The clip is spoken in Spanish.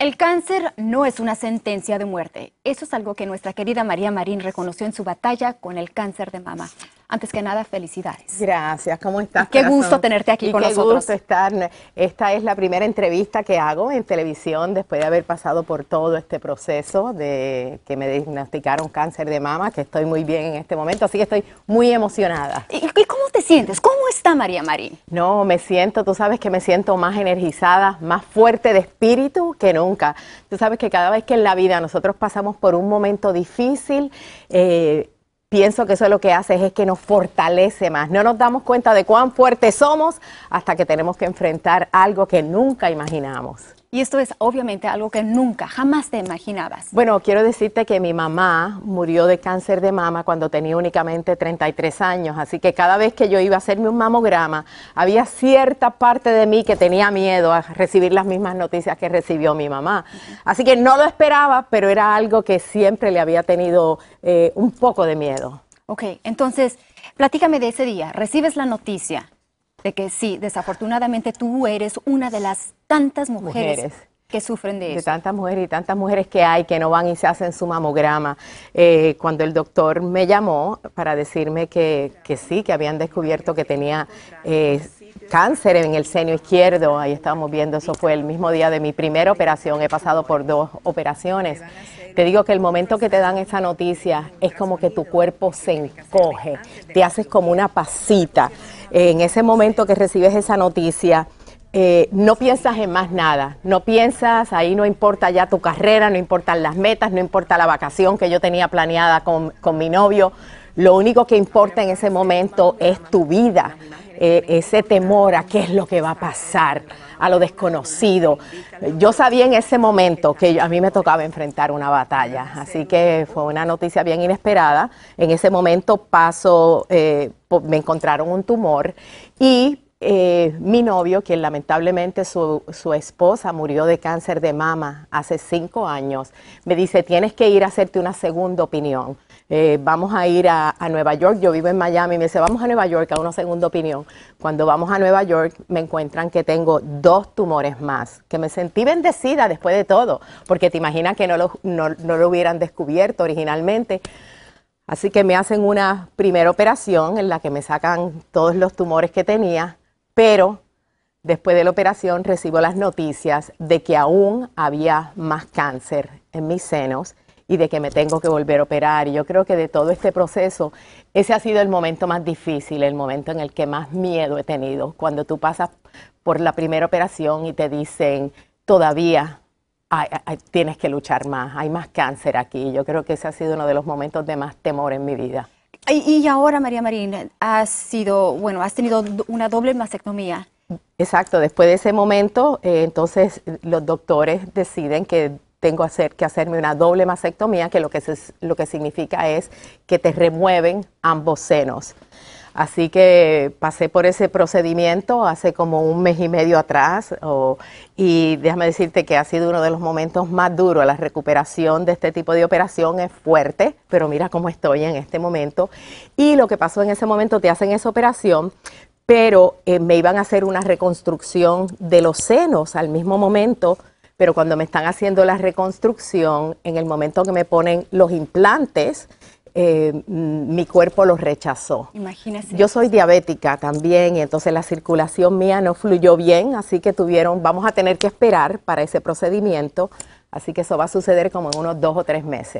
El cáncer no es una sentencia de muerte. Eso es algo que nuestra querida María Marín reconoció en su batalla con el cáncer de mama. Antes que nada, felicidades. Gracias, ¿cómo estás? qué gusto tenerte aquí con nosotros. Qué gusto estar. Esta es la primera entrevista que hago en televisión después de haber pasado por todo este proceso de que me diagnosticaron cáncer de mama, que estoy muy bien en este momento, así que estoy muy emocionada. ¿Y, cómo te sientes? ¿Cómo está María Marín? No, me siento, tú sabes que me siento más energizada, más fuerte de espíritu que nunca. Tú sabes que cada vez que en la vida nosotros pasamos por un momento difícil, eh, pienso que eso lo que hace es que nos fortalece más. No nos damos cuenta de cuán fuertes somos hasta que tenemos que enfrentar algo que nunca imaginamos. Y esto es obviamente algo que nunca, jamás te imaginabas. Bueno, quiero decirte que mi mamá murió de cáncer de mama cuando tenía únicamente 33 años, así que cada vez que yo iba a hacerme un mamograma, había cierta parte de mí que tenía miedo a recibir las mismas noticias que recibió mi mamá. Así que no lo esperaba, pero era algo que siempre le había tenido eh, un poco de miedo. Ok, entonces, platícame de ese día. Recibes la noticia de que sí, desafortunadamente tú eres una de las tantas mujeres, que sufren de eso. De tantas mujeres y tantas mujeres que hay que no van y se hacen su mamograma. Eh, cuando el doctor me llamó para decirme que, sí, que habían descubierto que tenía eh, cáncer en el seno izquierdo, ahí estábamos viendo, eso fue el mismo día de mi primera operación, he pasado por dos operaciones. Te digo que el momento que te dan esa noticia es como que tu cuerpo se encoge, te haces como una pasita en ese momento que recibes esa noticia, eh, no piensas en más nada, no piensas, ahí no importa ya tu carrera, no importan las metas, no importa la vacación que yo tenía planeada con, con mi novio, lo único que importa en ese momento es tu vida. Eh, ese temor a qué es lo que va a pasar, a lo desconocido. Yo sabía en ese momento que a mí me tocaba enfrentar una batalla, así que fue una noticia bien inesperada. En ese momento paso, eh, me encontraron un tumor y eh, mi novio, quien lamentablemente su, su, esposa murió de cáncer de mama hace cinco años, me dice, tienes que ir a hacerte una segunda opinión. Eh, vamos a ir a, a, Nueva York, yo vivo en Miami, me dice, vamos a Nueva York a una segunda opinión. Cuando vamos a Nueva York me encuentran que tengo dos tumores más, que me sentí bendecida después de todo, porque te imaginas que no no lo hubieran descubierto originalmente. Así que me hacen una primera operación en la que me sacan todos los tumores que tenía, pero después de la operación recibo las noticias de que aún había más cáncer en mis senos y de que me tengo que volver a operar. Y yo creo que de todo este proceso, ese ha sido el momento más difícil, el momento en el que más miedo he tenido. Cuando tú pasas por la primera operación y te dicen, todavía tienes que luchar más, hay más cáncer aquí. Yo creo que ese ha sido uno de los momentos de más temor en mi vida. Y, ahora, María Marina, has sido, bueno, has tenido una doble mastectomía. Exacto, después de ese momento, eh, entonces los doctores deciden que tengo hacer, que hacerme una doble mastectomía, que lo que, lo que significa es que te remueven ambos senos. Así que pasé por ese procedimiento hace como un mes y medio atrás y déjame decirte que ha sido uno de los momentos más duros. La recuperación de este tipo de operación es fuerte, pero mira cómo estoy en este momento. Y lo que pasó en ese momento, te hacen esa operación, pero eh, me iban a hacer una reconstrucción de los senos al mismo momento pero cuando me están haciendo la reconstrucción, en el momento que me ponen los implantes, eh, mi cuerpo los rechazó. Imagínese. Yo soy diabética también y entonces la circulación mía no fluyó bien, así que tuvieron, vamos a tener que esperar para ese procedimiento, así que eso va a suceder como en unos dos o tres meses.